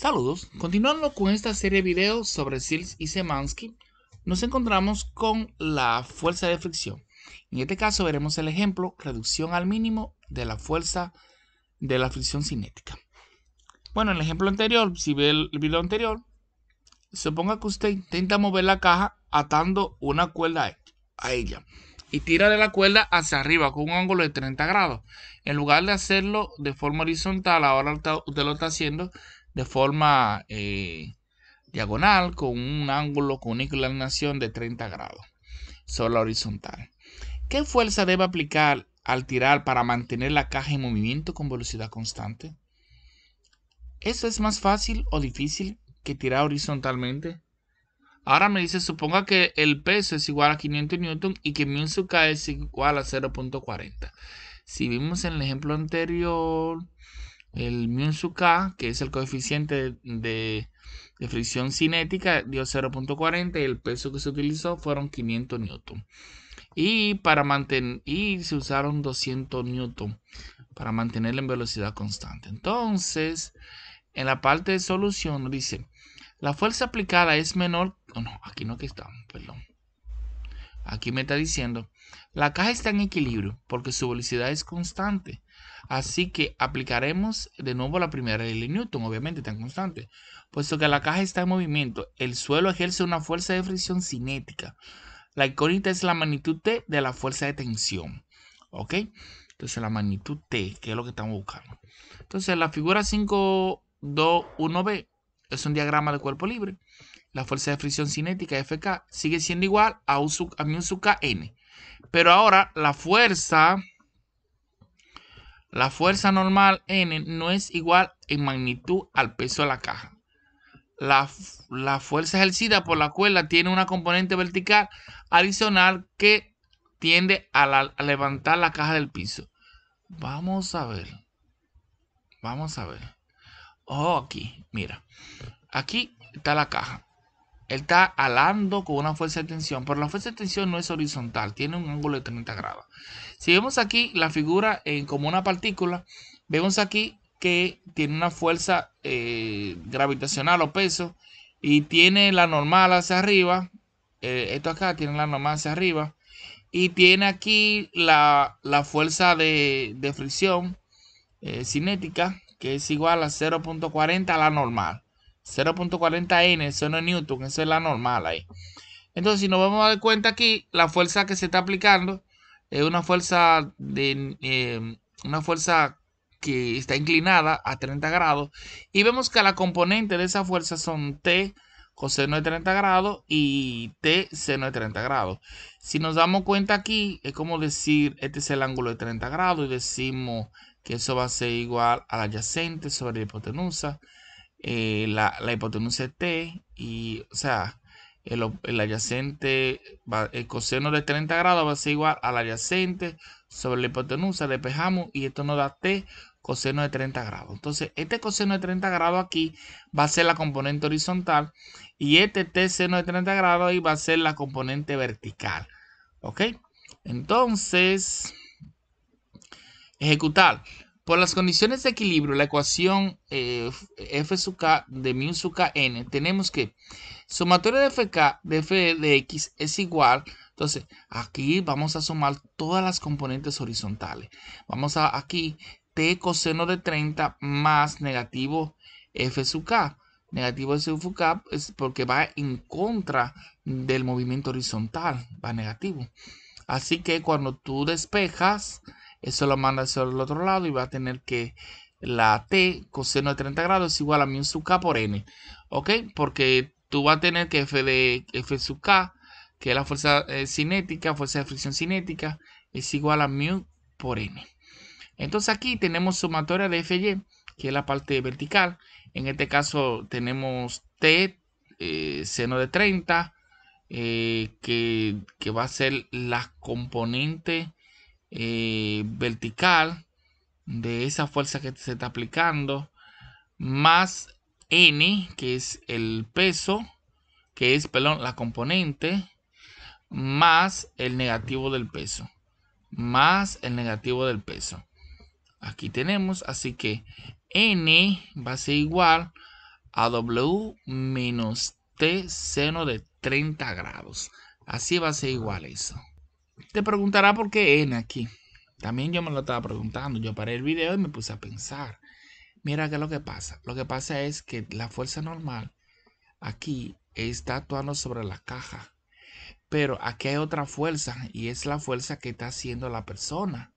Saludos, continuando con esta serie de videos sobre sils y Semansky, nos encontramos con la fuerza de fricción. En este caso veremos el ejemplo reducción al mínimo de la fuerza de la fricción cinética. Bueno, en el ejemplo anterior, si ve el video anterior, suponga que usted intenta mover la caja atando una cuerda a ella y tira de la cuerda hacia arriba con un ángulo de 30 grados. En lugar de hacerlo de forma horizontal, ahora usted lo está haciendo de forma eh, diagonal con un ángulo con una inclinación de 30 grados sobre horizontal. ¿Qué fuerza debe aplicar al tirar para mantener la caja en movimiento con velocidad constante? ¿Eso es más fácil o difícil que tirar horizontalmente? Ahora me dice, suponga que el peso es igual a 500 newton y que mi es igual a 0.40. Si vimos en el ejemplo anterior, el su K, que es el coeficiente de, fricción cinética, dio 0.40 y el peso que se utilizó fueron 500 newton. Y, para mantener, y se usaron 200 newton para mantenerla en velocidad constante. Entonces, en la parte de solución dice, la fuerza aplicada es menor... Oh, no, aquí no que está, perdón. Aquí me está diciendo, la caja está en equilibrio porque su velocidad es constante. Así que aplicaremos de nuevo la primera ley de Newton, obviamente tan constante. Puesto que la caja está en movimiento, el suelo ejerce una fuerza de fricción cinética. La incógnita es la magnitud T de la fuerza de tensión. ¿Ok? Entonces la magnitud T, que es lo que estamos buscando. Entonces la figura 5.2.1b es un diagrama de cuerpo libre. La fuerza de fricción cinética FK sigue siendo igual a, U n. Pero ahora la fuerza la fuerza normal N no es igual en magnitud al peso de la caja. La, fuerza ejercida por la cuerda tiene una componente vertical adicional que tiende a, a levantar la caja del piso. Vamos a ver. Vamos a ver. Oh, aquí, mira. Aquí está la caja. Él está alando con una fuerza de tensión, pero la fuerza de tensión no es horizontal, tiene un ángulo de 30 grados. Si vemos aquí la figura en, como una partícula, vemos aquí que tiene una fuerza eh, gravitacional o peso y tiene la normal hacia arriba. Eh, esto acá tiene la normal hacia arriba. Y tiene aquí la, fuerza de, fricción eh, cinética, que es igual a 0.40 a la normal. 0.40 N, eso no Newton, eso es la normal ahí. Entonces, si nos vamos a dar cuenta aquí, la fuerza que se está aplicando es una fuerza de eh, una fuerza que está inclinada a 30 grados. Y vemos que la componente de esa fuerza son T coseno de 30 grados y T seno de 30 grados. Si nos damos cuenta aquí, es como decir, este es el ángulo de 30 grados y decimos que eso va a ser igual a adyacente sobre la hipotenusa. Eh, la, la, hipotenusa T y, o sea, el, adyacente, el coseno de 30 grados va a ser igual al adyacente sobre la hipotenusa, despejamos y esto nos da T coseno de 30 grados. Entonces, este coseno de 30 grados aquí va a ser la componente horizontal y este T seno de 30 grados ahí va a ser la componente vertical. ¿Ok? Entonces, ejecutar. Por las condiciones de equilibrio, la ecuación eh, f sub k de mu sub n tenemos que sumatoria de fk de f de x es igual. Entonces, aquí vamos a sumar todas las componentes horizontales. Vamos a aquí t coseno de 30 más negativo f sub k. Negativo f sub k es porque va en contra del movimiento horizontal, va negativo. Así que cuando tú despejas eso lo manda hacia el otro lado y va a tener que la t coseno de 30 grados es igual a mu sub k por n. ¿Ok? Porque tú vas a tener que f de f sub k, que es la fuerza eh, cinética, fuerza de fricción cinética, es igual a mu por n. Entonces aquí tenemos sumatoria de fy, que es la parte vertical. En este caso tenemos t eh, seno de 30, eh, que, que va a ser la componente eh, vertical de esa fuerza que se está aplicando, más N, que es el peso, que es, perdón, la componente, más el negativo del peso, más el negativo del peso. Aquí tenemos, así que N va a ser igual a W menos T seno de 30 grados. Así va a ser igual eso. Te preguntará por qué N aquí. También yo me lo estaba preguntando. Yo paré el video y me puse a pensar. Mira qué es lo que pasa. Lo que pasa es que la fuerza normal aquí está actuando sobre la caja. Pero aquí hay otra fuerza y es la fuerza que está haciendo la persona.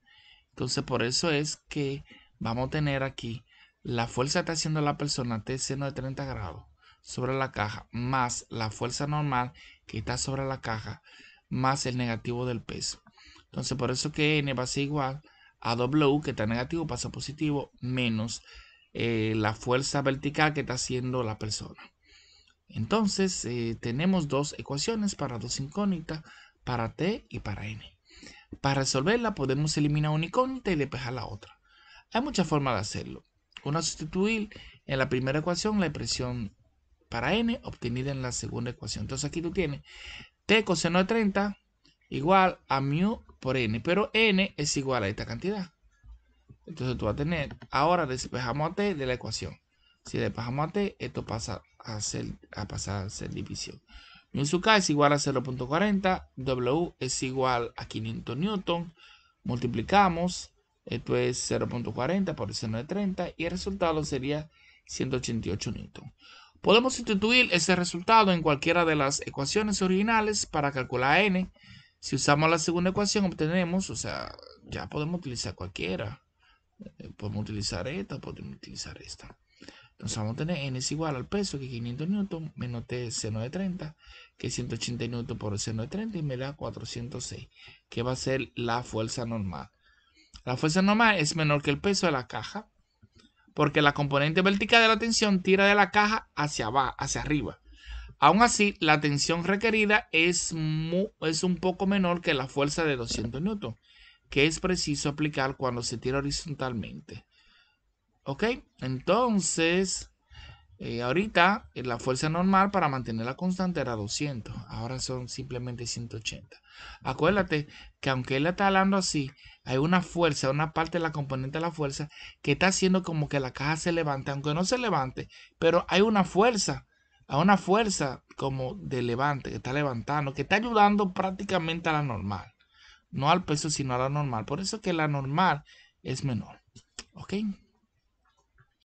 Entonces por eso es que vamos a tener aquí la fuerza que está haciendo la persona, T seno de 30 grados sobre la caja, más la fuerza normal que está sobre la caja, más el negativo del peso. Entonces, por eso que n va a ser igual a W, que está negativo, pasa positivo, menos eh, la fuerza vertical que está haciendo la persona. Entonces, eh, tenemos dos ecuaciones para dos incógnitas, para T y para N. Para resolverla, podemos eliminar una incógnita y despejar la otra. Hay muchas formas de hacerlo. Uno sustituir en la primera ecuación la expresión para N obtenida en la segunda ecuación. Entonces, aquí tú tienes T coseno de 30 igual a mu por n. Pero n es igual a esta cantidad. Entonces tú vas a tener, ahora despejamos a t de la ecuación. Si despejamos a t, esto pasa a, ser, a pasar a ser división. Mu sub k es igual a 0.40, W es igual a 500 newton. Multiplicamos, esto es 0.40 por el seno de 30 y el resultado sería 188 newton. Podemos sustituir ese resultado en cualquiera de las ecuaciones originales para calcular n. Si usamos la segunda ecuación obtenemos, o sea, ya podemos utilizar cualquiera. Eh, podemos utilizar esta, podemos utilizar esta. Entonces vamos a tener n es igual al peso que 500 N menos t seno de 30, que es 180 N por seno de 30 y me da 406, que va a ser la fuerza normal. La fuerza normal es menor que el peso de la caja, porque la componente vertical de la tensión tira de la caja hacia abajo, hacia arriba. Aún así, la tensión requerida es, es un poco menor que la fuerza de 200 N. que es preciso aplicar cuando se tira horizontalmente. ¿Ok? Entonces, eh, ahorita eh, la fuerza normal para mantenerla constante era 200, ahora son simplemente 180. Acuérdate que aunque él está hablando así, hay una fuerza, una parte de la componente de la fuerza que está haciendo como que la caja se levante, aunque no se levante, pero hay una fuerza, hay una fuerza como de levante, que está levantando, que está ayudando prácticamente a la normal. No al peso, sino a la normal. Por eso que la normal es menor.